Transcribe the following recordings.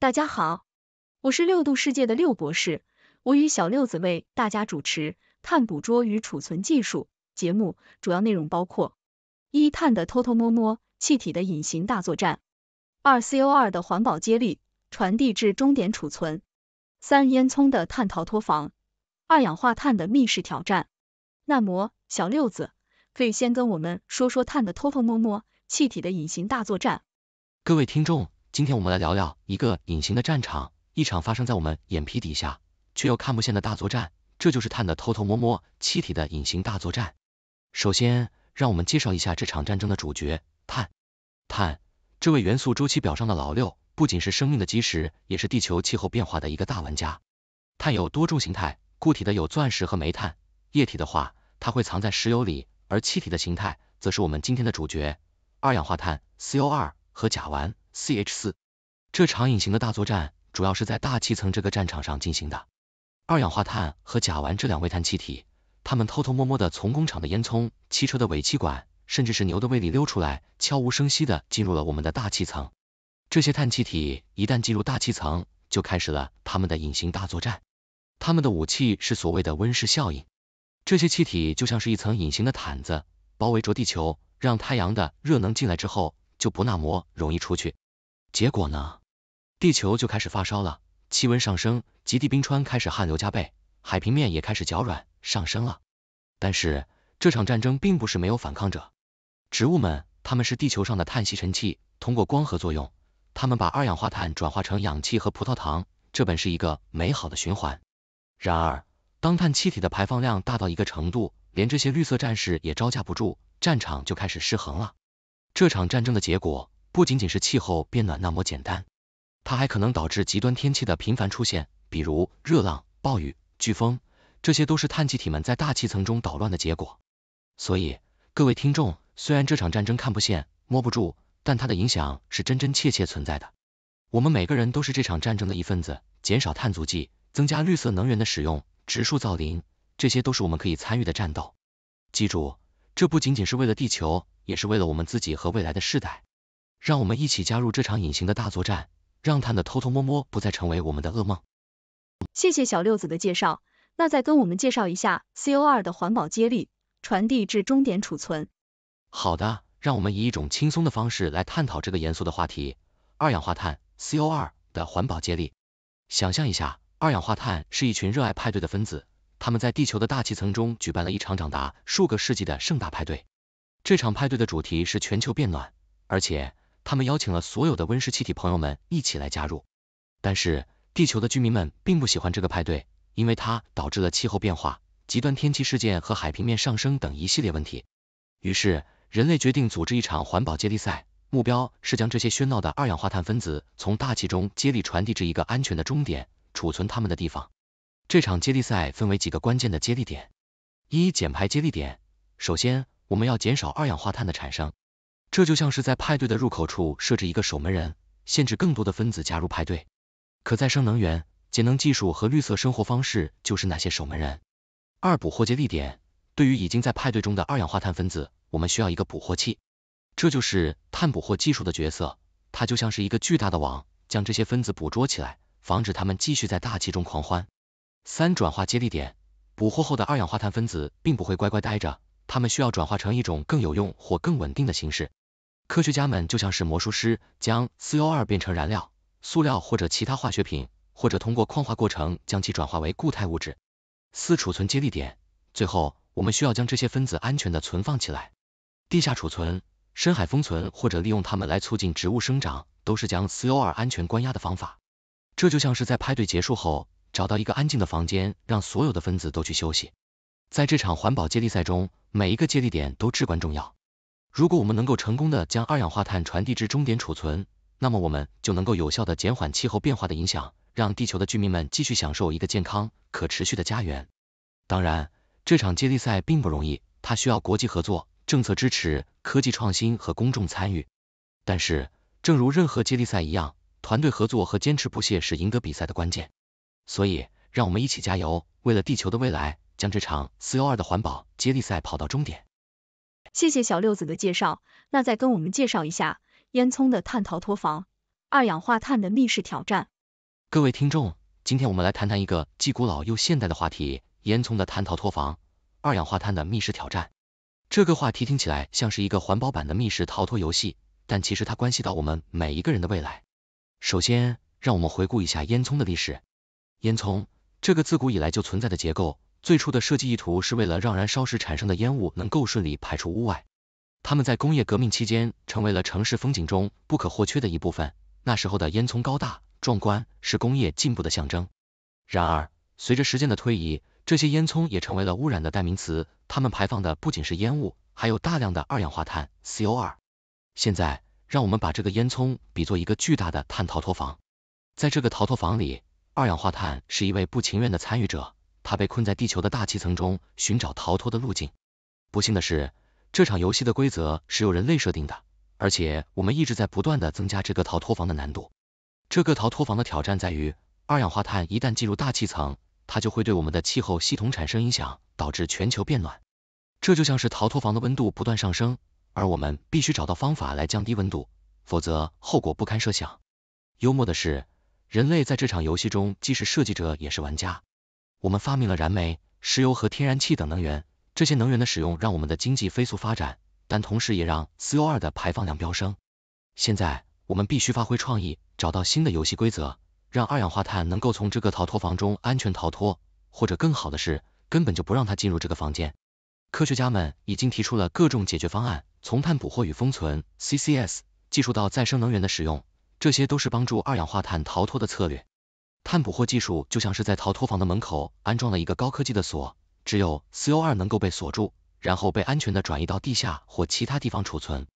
大家好，我是六度世界的六博士，我与小六子为大家主持《碳捕捉与储存技术》节目，主要内容包括：一、碳的偷偷摸摸，气体的隐形大作战；二、c o 2的环保接力，传递至终点储存；三、烟囱的碳逃脱房，二氧化碳的密室挑战。那么，小六子可以先跟我们说说碳的偷偷摸摸，气体的隐形大作战。各位听众。今天我们来聊聊一个隐形的战场，一场发生在我们眼皮底下却又看不见的大作战，这就是碳的偷偷摸摸，气体的隐形大作战。首先，让我们介绍一下这场战争的主角——碳。碳，这位元素周期表上的老六，不仅是生命的基石，也是地球气候变化的一个大玩家。碳有多种形态，固体的有钻石和煤炭，液体的话，它会藏在石油里，而气体的形态则是我们今天的主角——二氧化碳 （CO2） 和甲烷。CH 四，这场隐形的大作战主要是在大气层这个战场上进行的。二氧化碳和甲烷这两位碳气体，它们偷偷摸摸的从工厂的烟囱、汽车的尾气管，甚至是牛的胃里溜出来，悄无声息的进入了我们的大气层。这些碳气体一旦进入大气层，就开始了他们的隐形大作战。他们的武器是所谓的温室效应。这些气体就像是一层隐形的毯子，包围着地球，让太阳的热能进来之后就不那么容易出去。结果呢？地球就开始发烧了，气温上升，极地冰川开始汗流浃背，海平面也开始脚软上升了。但是这场战争并不是没有反抗者，植物们，他们是地球上的碳吸尘器，通过光合作用，他们把二氧化碳转化成氧气和葡萄糖，这本是一个美好的循环。然而，当碳气体的排放量大到一个程度，连这些绿色战士也招架不住，战场就开始失衡了。这场战争的结果。不仅仅是气候变暖那么简单，它还可能导致极端天气的频繁出现，比如热浪、暴雨、飓风，这些都是碳气体们在大气层中捣乱的结果。所以，各位听众，虽然这场战争看不见、摸不住，但它的影响是真真切切存在的。我们每个人都是这场战争的一份子，减少碳足迹、增加绿色能源的使用、植树造林，这些都是我们可以参与的战斗。记住，这不仅仅是为了地球，也是为了我们自己和未来的世代。让我们一起加入这场隐形的大作战，让碳的偷偷摸摸不再成为我们的噩梦。谢谢小六子的介绍，那再跟我们介绍一下 CO2 的环保接力，传递至终点储存。好的，让我们以一种轻松的方式来探讨这个严肃的话题——二氧化碳 CO2 的环保接力。想象一下，二氧化碳是一群热爱派对的分子，他们在地球的大气层中举办了一场长达数个世纪的盛大派对。这场派对的主题是全球变暖，而且他们邀请了所有的温室气体朋友们一起来加入，但是地球的居民们并不喜欢这个派对，因为它导致了气候变化、极端天气事件和海平面上升等一系列问题。于是，人类决定组织一场环保接力赛，目标是将这些喧闹的二氧化碳分子从大气中接力传递至一个安全的终点，储存它们的地方。这场接力赛分为几个关键的接力点：一减排接力点。首先，我们要减少二氧化碳的产生。这就像是在派对的入口处设置一个守门人，限制更多的分子加入派对。可再生能源、节能技术和绿色生活方式就是那些守门人。二捕获接力点，对于已经在派对中的二氧化碳分子，我们需要一个捕获器，这就是碳捕获技术的角色。它就像是一个巨大的网，将这些分子捕捉起来，防止它们继续在大气中狂欢。三转化接力点，捕获后的二氧化碳分子并不会乖乖待着，它们需要转化成一种更有用或更稳定的形式。科学家们就像是魔术师，将 CO2 变成燃料、塑料或者其他化学品，或者通过矿化过程将其转化为固态物质。四储存接力点，最后我们需要将这些分子安全的存放起来。地下储存、深海封存或者利用它们来促进植物生长，都是将 CO2 安全关押的方法。这就像是在派对结束后，找到一个安静的房间，让所有的分子都去休息。在这场环保接力赛中，每一个接力点都至关重要。如果我们能够成功的将二氧化碳传递至终点储存，那么我们就能够有效的减缓气候变化的影响，让地球的居民们继续享受一个健康、可持续的家园。当然，这场接力赛并不容易，它需要国际合作、政策支持、科技创新和公众参与。但是，正如任何接力赛一样，团队合作和坚持不懈是赢得比赛的关键。所以，让我们一起加油，为了地球的未来，将这场 c o 二的环保接力赛跑到终点。谢谢小六子的介绍，那再跟我们介绍一下烟囱的碳逃脱房，二氧化碳的密室挑战。各位听众，今天我们来谈谈一个既古老又现代的话题——烟囱的碳逃脱房，二氧化碳的密室挑战。这个话题听起来像是一个环保版的密室逃脱游戏，但其实它关系到我们每一个人的未来。首先，让我们回顾一下烟囱的历史。烟囱这个自古以来就存在的结构。最初的设计意图是为了让燃烧时产生的烟雾能够顺利排出屋外。他们在工业革命期间成为了城市风景中不可或缺的一部分。那时候的烟囱高大壮观，是工业进步的象征。然而，随着时间的推移，这些烟囱也成为了污染的代名词。它们排放的不仅是烟雾，还有大量的二氧化碳 c o 2现在，让我们把这个烟囱比作一个巨大的碳逃脱房。在这个逃脱房里，二氧化碳是一位不情愿的参与者。他被困在地球的大气层中，寻找逃脱的路径。不幸的是，这场游戏的规则是由人类设定的，而且我们一直在不断的增加这个逃脱房的难度。这个逃脱房的挑战在于，二氧化碳一旦进入大气层，它就会对我们的气候系统产生影响，导致全球变暖。这就像是逃脱房的温度不断上升，而我们必须找到方法来降低温度，否则后果不堪设想。幽默的是，人类在这场游戏中既是设计者，也是玩家。我们发明了燃煤、石油和天然气等能源，这些能源的使用让我们的经济飞速发展，但同时也让 CO2 的排放量飙升。现在，我们必须发挥创意，找到新的游戏规则，让二氧化碳能够从这个逃脱房中安全逃脱，或者更好的是，根本就不让它进入这个房间。科学家们已经提出了各种解决方案，从碳捕获与封存 （CCS） 技术到再生能源的使用，这些都是帮助二氧化碳逃脱的策略。碳捕获技术就像是在逃脱房的门口安装了一个高科技的锁，只有 CO2 能够被锁住，然后被安全的转移到地下或其他地方储存。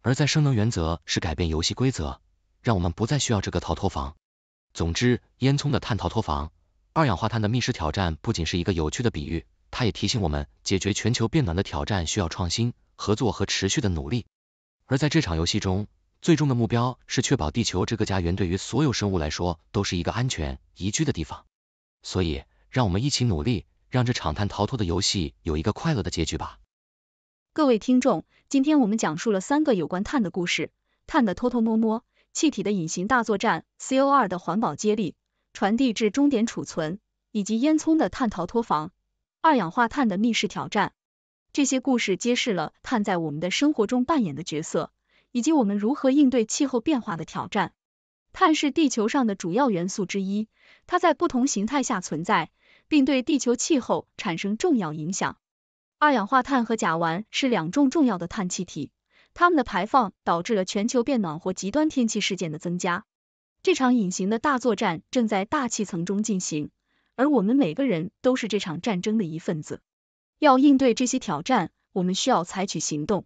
而在生能原则是改变游戏规则，让我们不再需要这个逃脱房。总之，烟囱的碳逃脱房，二氧化碳的密室挑战，不仅是一个有趣的比喻，它也提醒我们，解决全球变暖的挑战需要创新、合作和持续的努力。而在这场游戏中，最终的目标是确保地球这个家园对于所有生物来说都是一个安全、宜居的地方。所以，让我们一起努力，让这场碳逃脱的游戏有一个快乐的结局吧。各位听众，今天我们讲述了三个有关碳的故事：碳的偷偷摸摸、气体的隐形大作战、CO2 的环保接力、传递至终点储存，以及烟囱的碳逃脱房、二氧化碳的密室挑战。这些故事揭示了碳在我们的生活中扮演的角色。以及我们如何应对气候变化的挑战。碳是地球上的主要元素之一，它在不同形态下存在，并对地球气候产生重要影响。二氧化碳和甲烷是两种重要的碳气体，它们的排放导致了全球变暖或极端天气事件的增加。这场隐形的大作战正在大气层中进行，而我们每个人都是这场战争的一份子。要应对这些挑战，我们需要采取行动，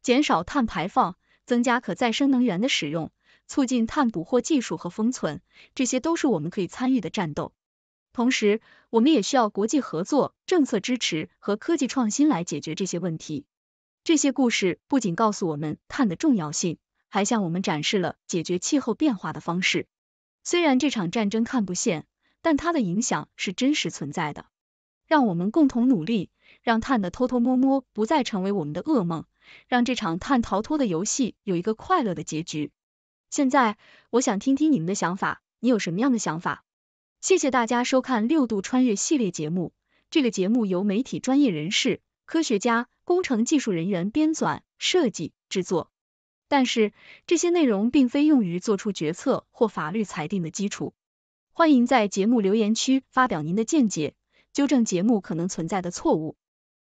减少碳排放。增加可再生能源的使用，促进碳捕获技术和封存，这些都是我们可以参与的战斗。同时，我们也需要国际合作、政策支持和科技创新来解决这些问题。这些故事不仅告诉我们碳的重要性，还向我们展示了解决气候变化的方式。虽然这场战争看不见，但它的影响是真实存在的。让我们共同努力。让碳的偷偷摸摸不再成为我们的噩梦，让这场碳逃脱的游戏有一个快乐的结局。现在，我想听听你们的想法，你有什么样的想法？谢谢大家收看六度穿越系列节目。这个节目由媒体专业人士、科学家、工程技术人员编纂、设计、制作，但是这些内容并非用于做出决策或法律裁定的基础。欢迎在节目留言区发表您的见解，纠正节目可能存在的错误。